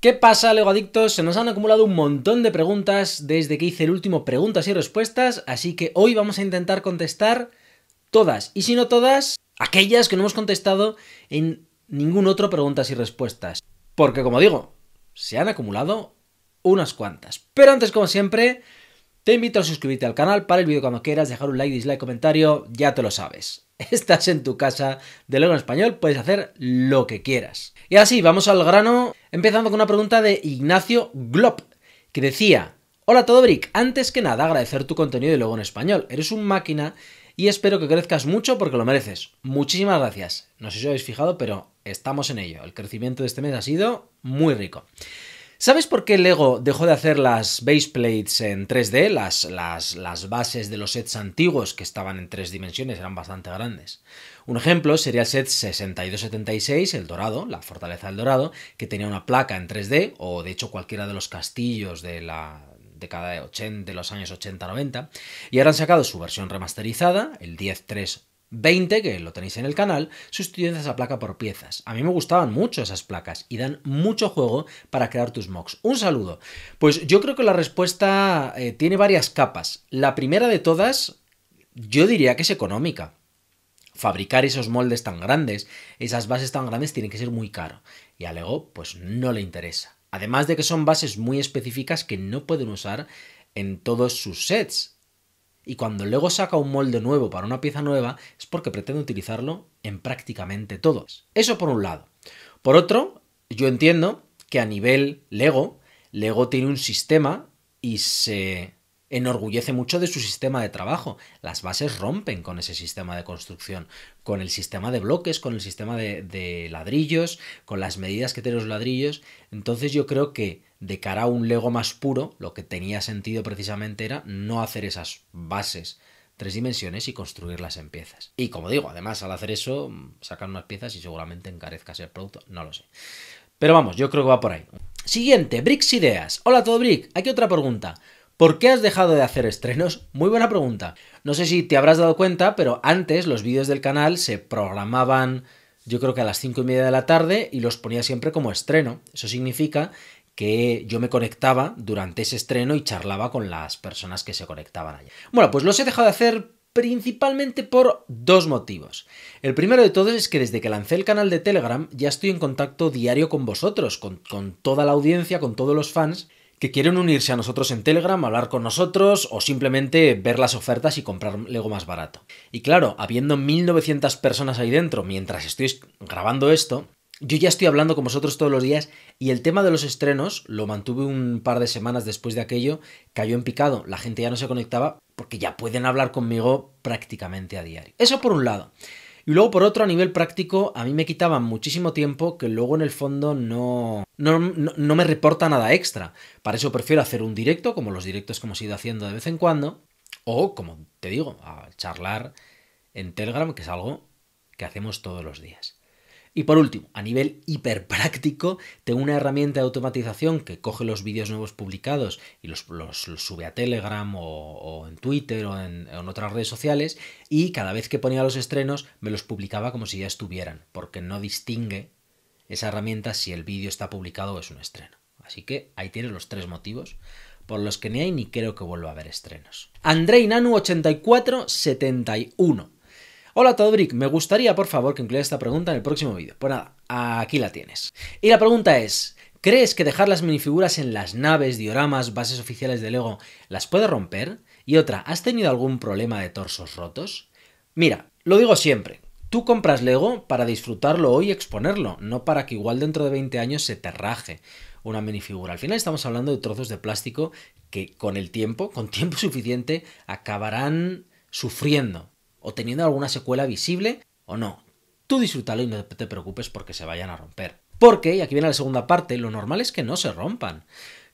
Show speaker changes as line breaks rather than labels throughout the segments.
¿Qué pasa, Legoadictos? Se nos han acumulado un montón de preguntas desde que hice el último preguntas y respuestas, así que hoy vamos a intentar contestar todas, y si no todas, aquellas que no hemos contestado en ningún otro preguntas y respuestas. Porque, como digo, se han acumulado unas cuantas. Pero antes, como siempre, te invito a suscribirte al canal, para el vídeo cuando quieras, dejar un like, dislike, comentario, ya te lo sabes. Estás en tu casa de Lego en Español, puedes hacer lo que quieras. Y así, vamos al grano, empezando con una pregunta de Ignacio Glop, que decía, Hola todo Brick, antes que nada agradecer tu contenido y luego en español, eres un máquina y espero que crezcas mucho porque lo mereces. Muchísimas gracias. No sé si os habéis fijado, pero estamos en ello. El crecimiento de este mes ha sido muy rico. ¿Sabes por qué Lego dejó de hacer las base plates en 3D, las, bases de los sets antiguos que estaban en tres dimensiones, eran bastante grandes? Un ejemplo sería el set 6276, el dorado, la fortaleza del dorado, que tenía una placa en 3D, o de hecho cualquiera de los castillos de la década de, de, los años 80-90, y ahora han sacado su versión remasterizada, el 10.3 20, que lo tenéis en el canal, sustituyendo esa placa por piezas. A mí me gustaban mucho esas placas y dan mucho juego para crear tus mocks. Un saludo. Pues yo creo que la respuesta eh, tiene varias capas. La primera de todas, yo diría que es económica. Fabricar esos moldes tan grandes, esas bases tan grandes, tiene que ser muy caro. Y a Lego, pues no le interesa. Además de que son bases muy específicas que no pueden usar en todos sus sets. Y cuando Lego saca un molde nuevo para una pieza nueva es porque pretende utilizarlo en prácticamente todos. Eso por un lado. Por otro, yo entiendo que a nivel Lego, Lego tiene un sistema y se enorgullece mucho de su sistema de trabajo. Las bases rompen con ese sistema de construcción, con el sistema de bloques, con el sistema de, ladrillos, con las medidas que tienen los ladrillos. Entonces yo creo que de cara a un Lego más puro, lo que tenía sentido precisamente era no hacer esas bases tres dimensiones y construirlas en piezas. Y como digo, además al hacer eso, sacan unas piezas y seguramente encarezcas el producto, no lo sé. Pero vamos, yo creo que va por ahí. Siguiente, Bricks Ideas. Hola todo Brick, aquí otra pregunta. ¿Por qué has dejado de hacer estrenos? Muy buena pregunta. No sé si te habrás dado cuenta, pero antes los vídeos del canal se programaban yo creo que a las 5 y media de la tarde y los ponía siempre como estreno. Eso significa que yo me conectaba durante ese estreno y charlaba con las personas que se conectaban allí. Bueno, pues los he dejado de hacer principalmente por dos motivos. El primero de todos es que desde que lancé el canal de Telegram ya estoy en contacto diario con vosotros, con, con toda la audiencia, con todos los fans, que quieren unirse a nosotros en Telegram, hablar con nosotros o simplemente ver las ofertas y comprar Lego más barato. Y claro, habiendo 1900 personas ahí dentro mientras estoy grabando esto, yo ya estoy hablando con vosotros todos los días y el tema de los estrenos lo mantuve un par de semanas después de aquello, cayó en picado, la gente ya no se conectaba porque ya pueden hablar conmigo prácticamente a diario. Eso por un lado. Y luego, por otro, a nivel práctico, a mí me quitaba muchísimo tiempo que luego en el fondo no, me reporta nada extra. Para eso prefiero hacer un directo, como los directos que hemos ido haciendo de vez en cuando, o, como te digo, charlar en Telegram, que es algo que hacemos todos los días. Y por último, a nivel hiperpráctico, tengo una herramienta de automatización que coge los vídeos nuevos publicados y los, sube a Telegram o, en Twitter o en, otras redes sociales y cada vez que ponía los estrenos me los publicaba como si ya estuvieran, porque no distingue esa herramienta si el vídeo está publicado o es un estreno. Así que ahí tienes los tres motivos por los que ni hay ni creo que vuelva a haber estrenos. Andrei Nanu 8471 Hola Todbrick, me gustaría por favor que incluyas esta pregunta en el próximo vídeo. Pues nada, aquí la tienes. Y la pregunta es, ¿crees que dejar las minifiguras en las naves, dioramas, bases oficiales de Lego las puede romper? Y otra, ¿has tenido algún problema de torsos rotos? Mira, lo digo siempre, Tú compras Lego para disfrutarlo hoy y exponerlo, no para que igual dentro de 20 años se te raje una minifigura. Al final estamos hablando de trozos de plástico que con el tiempo, con tiempo suficiente, acabarán sufriendo o teniendo alguna secuela visible o no. Tú disfrútalo y no te preocupes porque se vayan a romper. Porque, y aquí viene la segunda parte, lo normal es que no se rompan.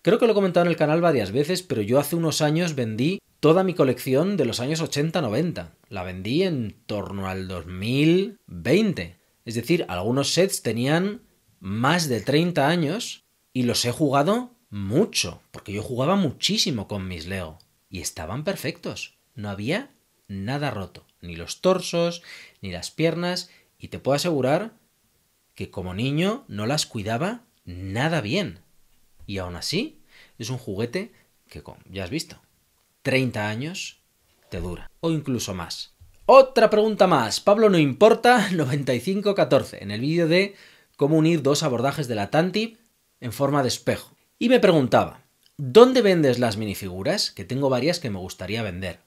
Creo que lo he comentado en el canal varias veces, pero yo hace unos años vendí toda mi colección de los años 80-90. La vendí en torno al 2020. Es decir, algunos sets tenían más de 30 años y los he jugado mucho, porque yo jugaba muchísimo con mis Leo y estaban perfectos. No había nada roto ni los torsos, ni las piernas, y te puedo asegurar que como niño no las cuidaba nada bien. Y aún así, es un juguete que, como ya has visto, 30 años te dura, o incluso más. Otra pregunta más. Pablo no importa 9514 en el vídeo de cómo unir dos abordajes de la TANTIP en forma de espejo. Y me preguntaba, ¿Dónde vendes las minifiguras? Que tengo varias que me gustaría vender.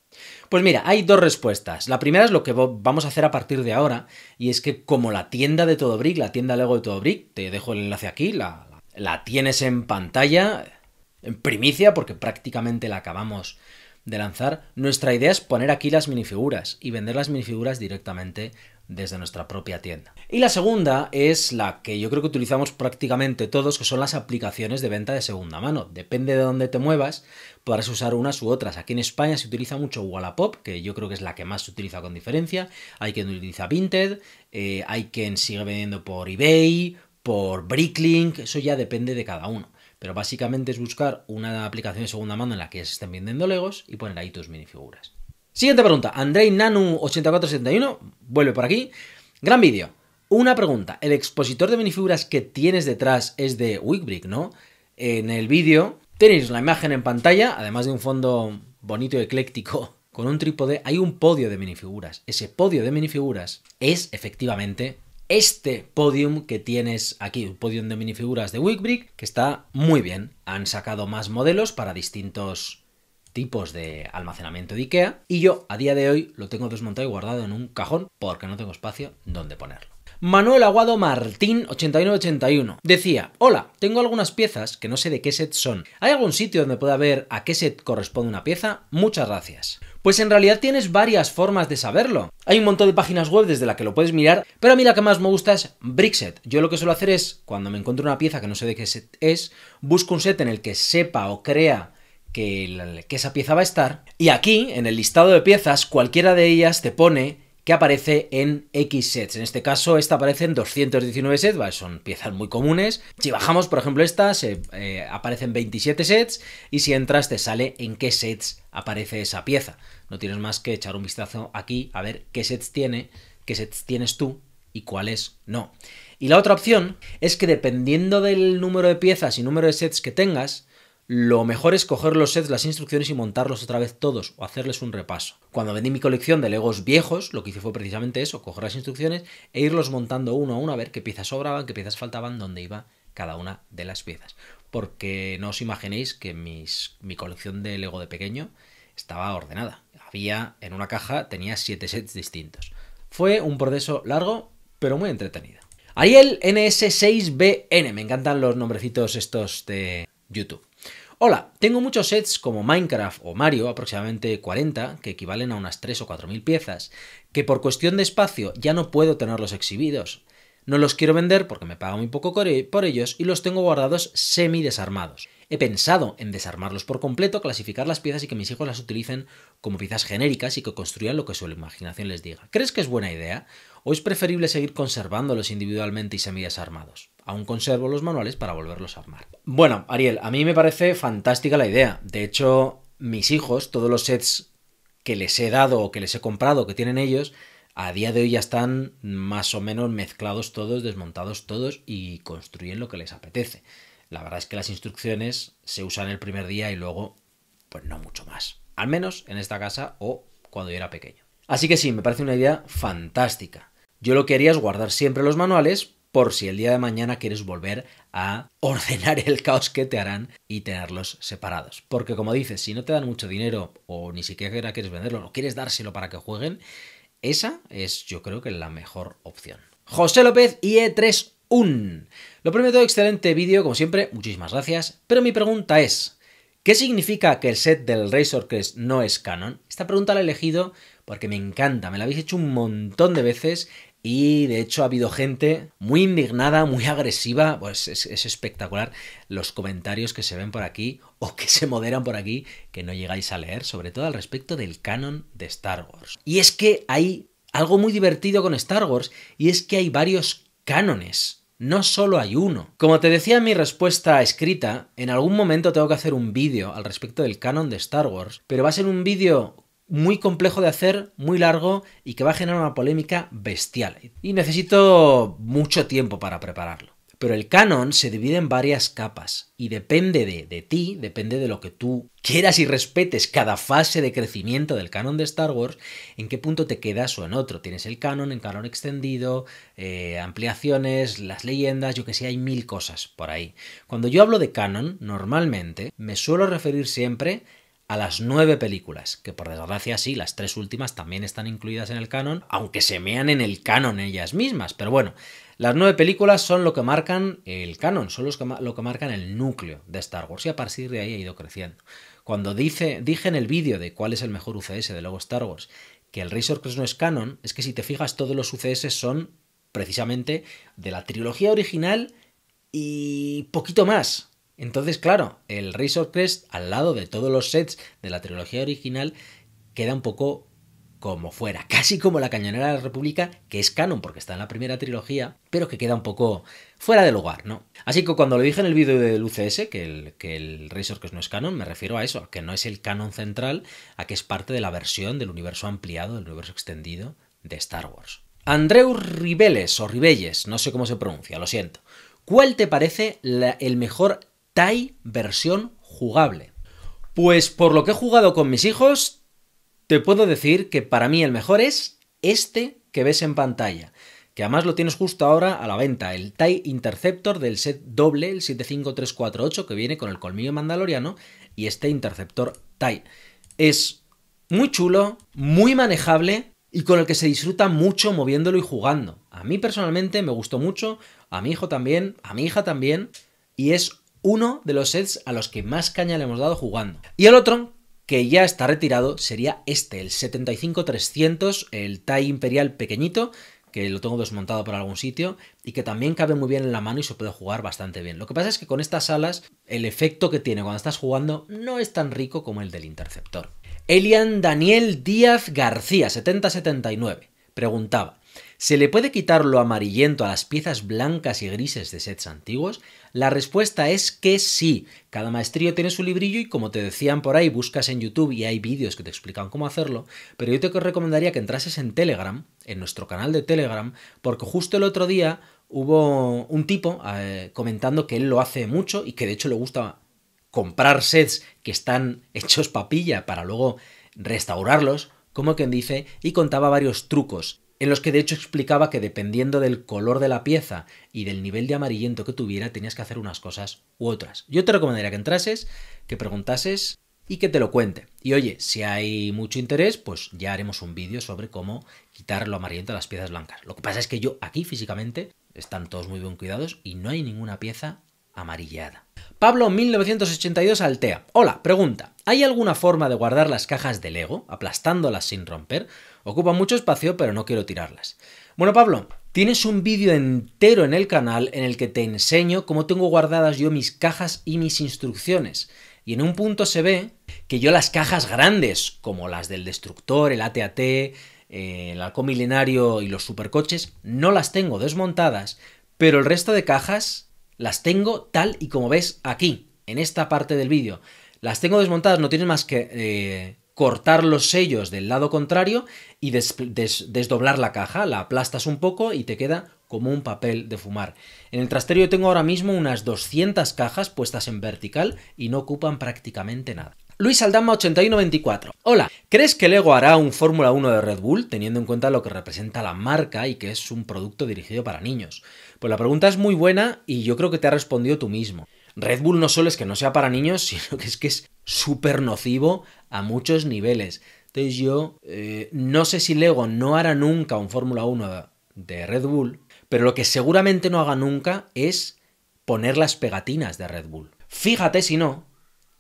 Pues mira, hay dos respuestas. La primera es lo que vamos a hacer a partir de ahora, y es que como la tienda de Todo Brick, la tienda Lego de Todo Brick, te dejo el enlace aquí, la, la, la tienes en pantalla, en primicia, porque prácticamente la acabamos de lanzar, nuestra idea es poner aquí las minifiguras y vender las minifiguras directamente desde nuestra propia tienda. Y la segunda es la que yo creo que utilizamos prácticamente todos, que son las aplicaciones de venta de segunda mano. Depende de dónde te muevas, podrás usar unas u otras. Aquí en España se utiliza mucho Wallapop, que yo creo que es la que más se utiliza con diferencia. Hay quien utiliza Vinted, eh, hay quien sigue vendiendo por eBay, por Bricklink, eso ya depende de cada uno. Pero básicamente es buscar una aplicación de segunda mano en la que se estén vendiendo Legos y poner ahí tus minifiguras. Siguiente pregunta. Andrei Nanu8471 vuelve por aquí. Gran vídeo. Una pregunta. El expositor de minifiguras que tienes detrás es de Wickbrick, ¿no? En el vídeo tenéis la imagen en pantalla, además de un fondo bonito y ecléctico con un trípode, hay un podio de minifiguras. Ese podio de minifiguras es efectivamente este podium que tienes aquí, un podium de minifiguras de Wickbrick, que está muy bien. Han sacado más modelos para distintos tipos de almacenamiento de IKEA y yo a día de hoy lo tengo desmontado y guardado en un cajón porque no tengo espacio donde ponerlo. Manuel Aguado Martín 8181 decía, hola, tengo algunas piezas que no sé de qué set son. ¿Hay algún sitio donde pueda ver a qué set corresponde una pieza? Muchas gracias. Pues en realidad tienes varias formas de saberlo. Hay un montón de páginas web desde la que lo puedes mirar, pero a mí la que más me gusta es Brickset. Yo lo que suelo hacer es, cuando me encuentro una pieza que no sé de qué set es, busco un set en el que sepa o crea que esa pieza va a estar, y aquí, en el listado de piezas, cualquiera de ellas te pone que aparece en X sets. En este caso, esta aparece en 219 sets, son piezas muy comunes. Si bajamos, por ejemplo, esta, se, eh, aparecen 27 sets y si entras te sale en qué sets aparece esa pieza. No tienes más que echar un vistazo aquí a ver qué sets tiene, qué sets tienes tú y cuáles no. Y la otra opción es que dependiendo del número de piezas y número de sets que tengas, lo mejor es coger los sets, las instrucciones y montarlos otra vez todos o hacerles un repaso. Cuando vendí mi colección de Legos viejos, lo que hice fue precisamente eso, coger las instrucciones e irlos montando uno a uno a ver qué piezas sobraban, qué piezas faltaban, dónde iba cada una de las piezas. Porque no os imaginéis que mi colección de Lego de pequeño estaba ordenada. Había en una caja, tenía siete sets distintos. Fue un proceso largo, pero muy entretenido. Ariel NS6BN, me encantan los nombrecitos estos de YouTube. Hola, tengo muchos sets como Minecraft o Mario, aproximadamente 40, que equivalen a unas 3 o 4 mil piezas, que por cuestión de espacio ya no puedo tenerlos exhibidos. No los quiero vender porque me paga muy poco por ellos y los tengo guardados semi desarmados. He pensado en desarmarlos por completo, clasificar las piezas y que mis hijos las utilicen como piezas genéricas y que construyan lo que su imaginación les diga. ¿Crees que es buena idea? ¿O es preferible seguir conservándolos individualmente y semi desarmados? aún conservo los manuales para volverlos a armar. Bueno, Ariel, a mí me parece fantástica la idea. De hecho, mis hijos, todos los sets que les he dado o que les he comprado, que tienen ellos, a día de hoy ya están más o menos mezclados todos, desmontados todos y construyen lo que les apetece. La verdad es que las instrucciones se usan el primer día y luego, pues no mucho más. Al menos en esta casa o cuando yo era pequeño. Así que sí, me parece una idea fantástica. Yo lo que haría es guardar siempre los manuales por si el día de mañana quieres volver a ordenar el caos que te harán y tenerlos separados. Porque como dices, si no te dan mucho dinero o ni siquiera quieres venderlo o quieres dárselo para que jueguen, esa es yo creo que la mejor opción. José López IE3 UN. Lo primero todo, excelente vídeo, como siempre, muchísimas gracias. Pero mi pregunta es, ¿qué significa que el set del Razor Crest no es canon? Esta pregunta la he elegido porque me encanta, me lo habéis hecho un montón de veces y de hecho ha habido gente muy indignada, muy agresiva, pues es, es, espectacular los comentarios que se ven por aquí o que se moderan por aquí que no llegáis a leer, sobre todo al respecto del canon de Star Wars. Y es que hay algo muy divertido con Star Wars y es que hay varios cánones. No solo hay uno. Como te decía en mi respuesta escrita, en algún momento tengo que hacer un vídeo al respecto del canon de Star Wars, pero va a ser un vídeo muy complejo de hacer, muy largo y que va a generar una polémica bestial. Y necesito mucho tiempo para prepararlo. Pero el canon se divide en varias capas y depende de, de, ti, depende de lo que tú quieras y respetes cada fase de crecimiento del canon de Star Wars, en qué punto te quedas o en otro. Tienes el canon, en canon extendido, eh, ampliaciones, las leyendas, yo que sé, hay mil cosas por ahí. Cuando yo hablo de canon, normalmente me suelo referir siempre a las nueve películas, que por desgracia sí, las tres últimas también están incluidas en el canon, aunque se mean en el canon ellas mismas, pero bueno, las nueve películas son lo que marcan el canon, son los que, lo que marcan el núcleo de Star Wars y a partir de ahí ha ido creciendo. Cuando dice, dije en el vídeo de cuál es el mejor UCS de Logo Star Wars que el Rey no es canon, es que si te fijas todos los UCS son precisamente de la trilogía original y poquito más. Entonces, claro, el Razor Crest, al lado de todos los sets de la trilogía original, queda un poco como fuera, casi como la Cañonera de la República, que es canon porque está en la primera trilogía, pero que queda un poco fuera de lugar, ¿no? Así que cuando lo dije en el vídeo del UCS, que el, que el Razor Crest no es canon, me refiero a eso, que no es el canon central, a que es parte de la versión del universo ampliado, del universo extendido de Star Wars. Andreu Ribeles o Ribelles, no sé cómo se pronuncia, lo siento. ¿Cuál te parece el mejor Tai versión jugable. Pues por lo que he jugado con mis hijos, te puedo decir que para mí el mejor es este que ves en pantalla, que además lo tienes justo ahora a la venta, el TAI Interceptor del set doble, el 75348, que viene con el colmillo mandaloriano, y este interceptor TAI. Es muy chulo, muy manejable y con el que se disfruta mucho moviéndolo y jugando. A mí personalmente me gustó mucho, a mi hijo también, a mi hija también, y es uno de los sets a los que más caña le hemos dado jugando. Y el otro, que ya está retirado, sería este, el 75-300, el Tai Imperial pequeñito, que lo tengo desmontado por algún sitio y que también cabe muy bien en la mano y se puede jugar bastante bien. Lo que pasa es que con estas alas el efecto que tiene cuando estás jugando no es tan rico como el del interceptor. Elian Daniel Díaz García, 7079, preguntaba, ¿se le puede quitar lo amarillento a las piezas blancas y grises de sets antiguos? La respuesta es que sí. Cada maestrillo tiene su librillo y como te decían por ahí, buscas en YouTube y hay vídeos que te explican cómo hacerlo, pero yo te recomendaría que entrases en Telegram, en nuestro canal de Telegram, porque justo el otro día hubo un tipo eh, comentando que él lo hace mucho y que de hecho le gusta comprar sets que están hechos papilla para luego restaurarlos, como quien dice, y contaba varios trucos en los que de hecho explicaba que dependiendo del color de la pieza y del nivel de amarillento que tuviera, tenías que hacer unas cosas u otras. Yo te recomendaría que entrases, que preguntases y que te lo cuente. Y oye, si hay mucho interés, pues ya haremos un vídeo sobre cómo quitar lo amarillento de las piezas blancas. Lo que pasa es que yo aquí físicamente están todos muy bien cuidados y no hay ninguna pieza amarillada. Pablo 1982 Altea. Hola, pregunta. ¿Hay alguna forma de guardar las cajas de Lego aplastándolas sin romper? Ocupa mucho espacio, pero no quiero tirarlas. Bueno, Pablo, tienes un vídeo entero en el canal en el que te enseño cómo tengo guardadas yo mis cajas y mis instrucciones. Y en un punto se ve que yo las cajas grandes, como las del destructor, el ATAT, eh, el Alco milenario y los supercoches, no las tengo desmontadas, pero el resto de cajas las tengo tal y como ves aquí, en esta parte del vídeo. Las tengo desmontadas, no tienes más que eh, cortar los sellos del lado contrario y desdoblar la caja. La aplastas un poco y te queda como un papel de fumar. En el trastero tengo ahora mismo unas 200 cajas puestas en vertical y no ocupan prácticamente nada. Luis Aldama 8194. Hola, ¿crees que Lego hará un Fórmula 1 de Red Bull teniendo en cuenta lo que representa la marca y que es un producto dirigido para niños? Pues la pregunta es muy buena y yo creo que te ha respondido tú mismo. Red Bull no solo es que no sea para niños, sino que es que es súper nocivo a muchos niveles. Entonces yo eh, no sé si Lego no hará nunca un Fórmula 1 de Red Bull, pero lo que seguramente no haga nunca es poner las pegatinas de Red Bull. Fíjate si no,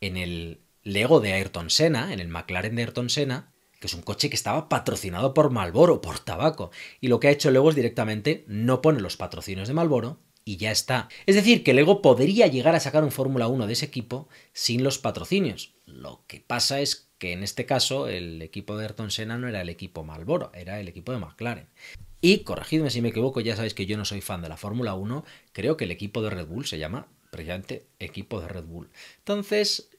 en el Lego de Ayrton Senna, en el McLaren de Ayrton Senna, que es un coche que estaba patrocinado por Malboro, por tabaco. Y lo que ha hecho Lego es directamente no poner los patrocinios de Malboro, y ya está. Es decir, que Lego podría llegar a sacar un Fórmula 1 de ese equipo sin los patrocinios. Lo que pasa es que en este caso el equipo de Ayrton Senna no era el equipo Malboro, era el equipo de McLaren. Y corregidme si me equivoco, ya sabéis que yo no soy fan de la Fórmula 1, creo que el equipo de Red Bull se llama precisamente equipo de Red Bull. Entonces,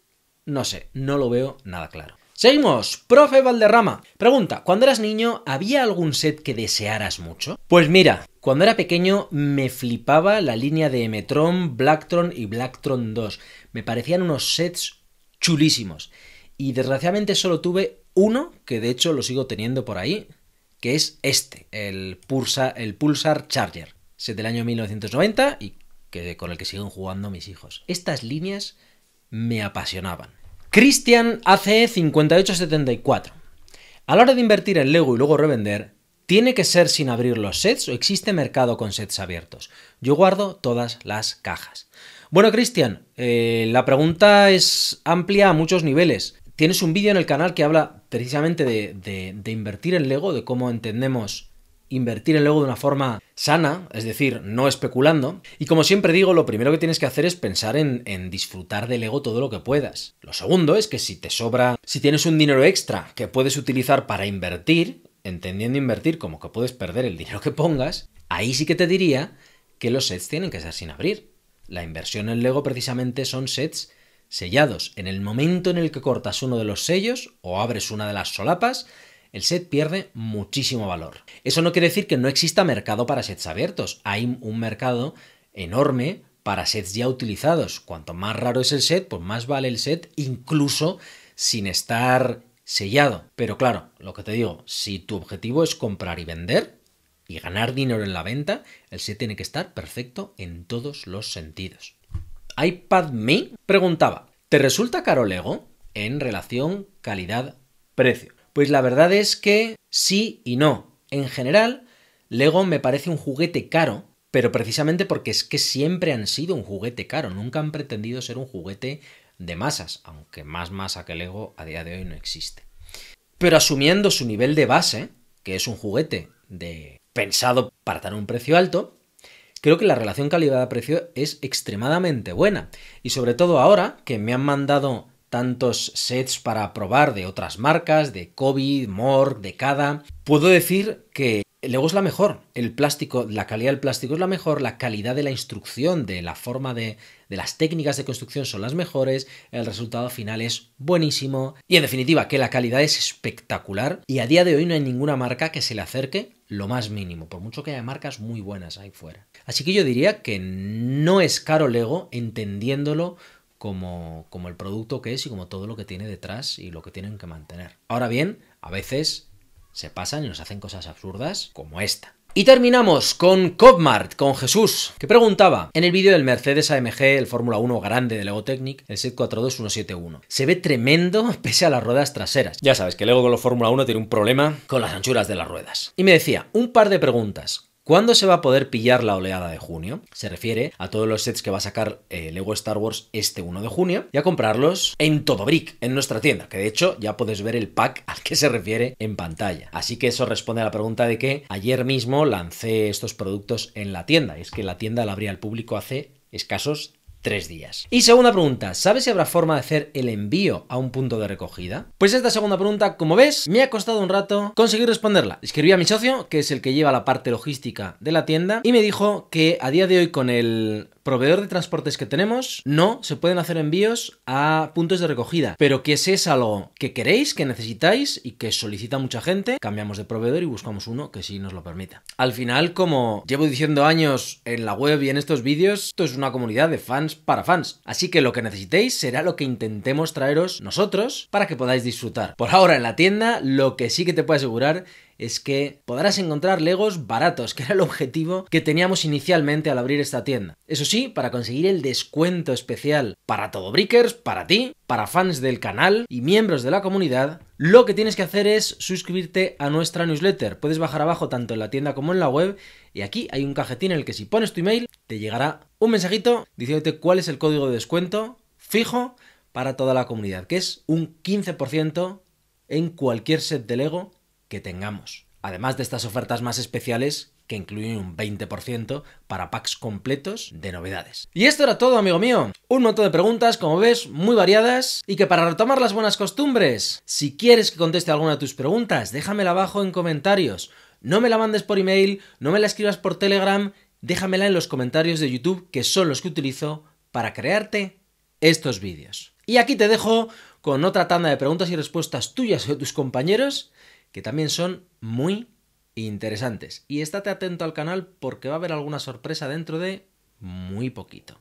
no sé, no lo veo nada claro. Seguimos, profe Valderrama. Pregunta, ¿cuando eras niño había algún set que desearas mucho? Pues mira, cuando era pequeño me flipaba la línea de Metron, Blacktron y Blacktron 2. Me parecían unos sets chulísimos. Y desgraciadamente solo tuve uno, que de hecho lo sigo teniendo por ahí, que es este, el, Pulsar, Charger. Set del año 1990 y que, con el que siguen jugando mis hijos. Estas líneas me apasionaban. Christian hace 5874. A la hora de invertir en Lego y luego revender, ¿Tiene que ser sin abrir los sets o existe mercado con sets abiertos? Yo guardo todas las cajas. Bueno, Cristian, eh, la pregunta es amplia a muchos niveles. Tienes un vídeo en el canal que habla precisamente de, invertir en Lego, de cómo entendemos invertir en Lego de una forma sana, es decir, no especulando. Y como siempre digo, lo primero que tienes que hacer es pensar en, disfrutar del Lego todo lo que puedas. Lo segundo es que si te sobra, si tienes un dinero extra que puedes utilizar para invertir, entendiendo invertir como que puedes perder el dinero que pongas, ahí sí que te diría que los sets tienen que ser sin abrir. La inversión en Lego precisamente son sets sellados. En el momento en el que cortas uno de los sellos o abres una de las solapas, el set pierde muchísimo valor. Eso no quiere decir que no exista mercado para sets abiertos. Hay un mercado enorme para sets ya utilizados. Cuanto más raro es el set, pues más vale el set incluso sin estar sellado. Pero claro, lo que te digo, si tu objetivo es comprar y vender y ganar dinero en la venta, el set tiene que estar perfecto en todos los sentidos. iPad Me preguntaba, ¿te resulta caro Lego en relación calidad-precio? Pues la verdad es que sí y no. En general, Lego me parece un juguete caro, pero precisamente porque es que siempre han sido un juguete caro, nunca han pretendido ser un juguete de masas, aunque más masa que Lego a día de hoy no existe. Pero asumiendo su nivel de base, que es un juguete de... pensado para tener un precio alto, creo que la relación calidad-precio es extremadamente buena. Y sobre todo ahora que me han mandado tantos sets para probar de otras marcas, de Covid, Morg, de Cada, puedo decir que Lego es la mejor. El plástico, la calidad del plástico es la mejor, la calidad de la instrucción, de la forma de de las técnicas de construcción son las mejores, el resultado final es buenísimo y en definitiva que la calidad es espectacular y a día de hoy no hay ninguna marca que se le acerque lo más mínimo, por mucho que haya marcas muy buenas ahí fuera. Así que yo diría que no es caro Lego entendiéndolo como, como el producto que es y como todo lo que tiene detrás y lo que tienen que mantener. Ahora bien, a veces se pasan y nos hacen cosas absurdas como esta. Y terminamos con CobMart con Jesús, que preguntaba en el vídeo del Mercedes AMG, el Fórmula 1 grande de Lego Technic, el Z42171, Se ve tremendo pese a las ruedas traseras. Ya sabes que Lego con los Fórmula 1 tiene un problema con las anchuras de las ruedas. Y me decía, un par de preguntas. ¿Cuándo se va a poder pillar la oleada de junio? Se refiere a todos los sets que va a sacar eh, Lego Star Wars este 1 de junio y a comprarlos en todo Brick, en nuestra tienda, que de hecho ya puedes ver el pack al que se refiere en pantalla. Así que eso responde a la pregunta de que ayer mismo lancé estos productos en la tienda, y es que la tienda la abría al público hace escasos tres días. Y segunda pregunta, ¿sabes si habrá forma de hacer el envío a un punto de recogida? Pues esta segunda pregunta, como ves, me ha costado un rato conseguir responderla. Escribí a mi socio, que es el que lleva la parte logística de la tienda, y me dijo que a día de hoy con el proveedor de transportes que tenemos, no se pueden hacer envíos a puntos de recogida. Pero que ese es algo que queréis, que necesitáis y que solicita mucha gente, cambiamos de proveedor y buscamos uno que sí nos lo permita. Al final, como llevo diciendo años en la web y en estos vídeos, esto es una comunidad de fans para fans. Así que lo que necesitéis será lo que intentemos traeros nosotros para que podáis disfrutar. Por ahora en la tienda, lo que sí que te puedo asegurar es que podrás encontrar Legos baratos, que era el objetivo que teníamos inicialmente al abrir esta tienda. Eso sí, para conseguir el descuento especial para todo Brickers, para ti, para fans del canal y miembros de la comunidad, lo que tienes que hacer es suscribirte a nuestra newsletter. Puedes bajar abajo tanto en la tienda como en la web y aquí hay un cajetín en el que si pones tu email te llegará un mensajito diciéndote cuál es el código de descuento fijo para toda la comunidad, que es un 15% en cualquier set de Lego que tengamos. Además de estas ofertas más especiales que incluyen un 20% para packs completos de novedades. Y esto era todo, amigo mío. Un montón de preguntas, como ves, muy variadas y que para retomar las buenas costumbres, si quieres que conteste alguna de tus preguntas, déjamela abajo en comentarios. No me la mandes por email, no me la escribas por Telegram, déjamela en los comentarios de YouTube, que son los que utilizo para crearte estos vídeos. Y aquí te dejo con otra tanda de preguntas y respuestas tuyas o de tus compañeros que también son muy interesantes. Y estate atento al canal porque va a haber alguna sorpresa dentro de muy poquito.